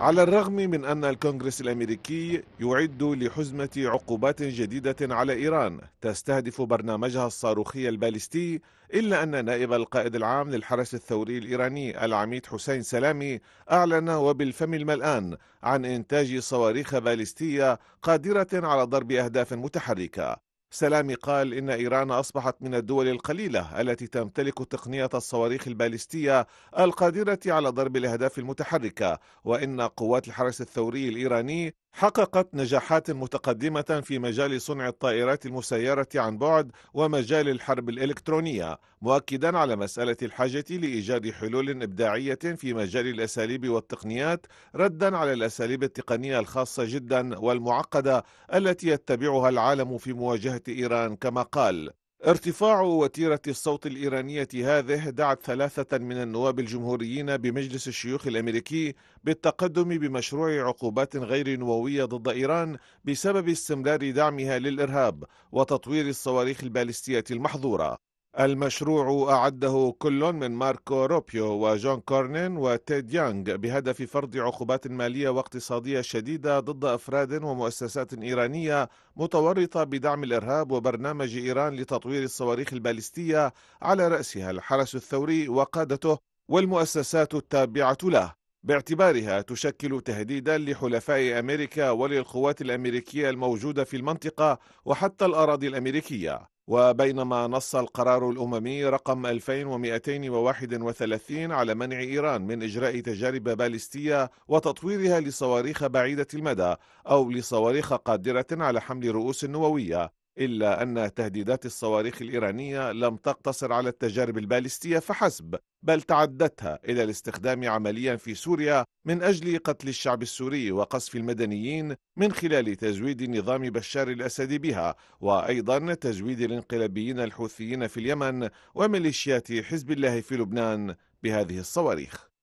على الرغم من أن الكونغرس الأمريكي يعد لحزمة عقوبات جديدة على إيران تستهدف برنامجها الصاروخي البالستي إلا أن نائب القائد العام للحرس الثوري الإيراني العميد حسين سلامي أعلن وبالفم الملآن عن إنتاج صواريخ بالستية قادرة على ضرب أهداف متحركة سلامي قال إن إيران أصبحت من الدول القليلة التي تمتلك تقنية الصواريخ البالستية القادرة على ضرب الأهداف المتحركة وإن قوات الحرس الثوري الإيراني حققت نجاحات متقدمة في مجال صنع الطائرات المسيرة عن بعد ومجال الحرب الإلكترونية مؤكدا على مسألة الحاجة لإيجاد حلول إبداعية في مجال الأساليب والتقنيات ردا على الأساليب التقنية الخاصة جدا والمعقدة التي يتبعها العالم في مواجهة مواجهة إيران كما قال ارتفاع وتيرة الصوت الإيرانية هذه دعت ثلاثة من النواب الجمهوريين بمجلس الشيوخ الأمريكي بالتقدم بمشروع عقوبات غير نووية ضد إيران بسبب استمرار دعمها للإرهاب وتطوير الصواريخ البالستية المحظورة المشروع أعده كل من ماركو روبيو وجون كورنين وتيد يانغ بهدف فرض عقوبات مالية واقتصادية شديدة ضد أفراد ومؤسسات إيرانية متورطة بدعم الإرهاب وبرنامج إيران لتطوير الصواريخ البالستية على رأسها الحرس الثوري وقادته والمؤسسات التابعة له باعتبارها تشكل تهديدا لحلفاء أمريكا وللقوات الأمريكية الموجودة في المنطقة وحتى الأراضي الأمريكية وبينما نص القرار الأممي رقم 2231 على منع إيران من إجراء تجارب باليستية وتطويرها لصواريخ بعيدة المدى أو لصواريخ قادرة على حمل رؤوس نووية إلا أن تهديدات الصواريخ الإيرانية لم تقتصر على التجارب الباليستية فحسب بل تعدتها إلى الاستخدام عمليا في سوريا من أجل قتل الشعب السوري وقصف المدنيين من خلال تزويد نظام بشار الأسد بها وأيضا تزويد الانقلابيين الحوثيين في اليمن وميليشيات حزب الله في لبنان بهذه الصواريخ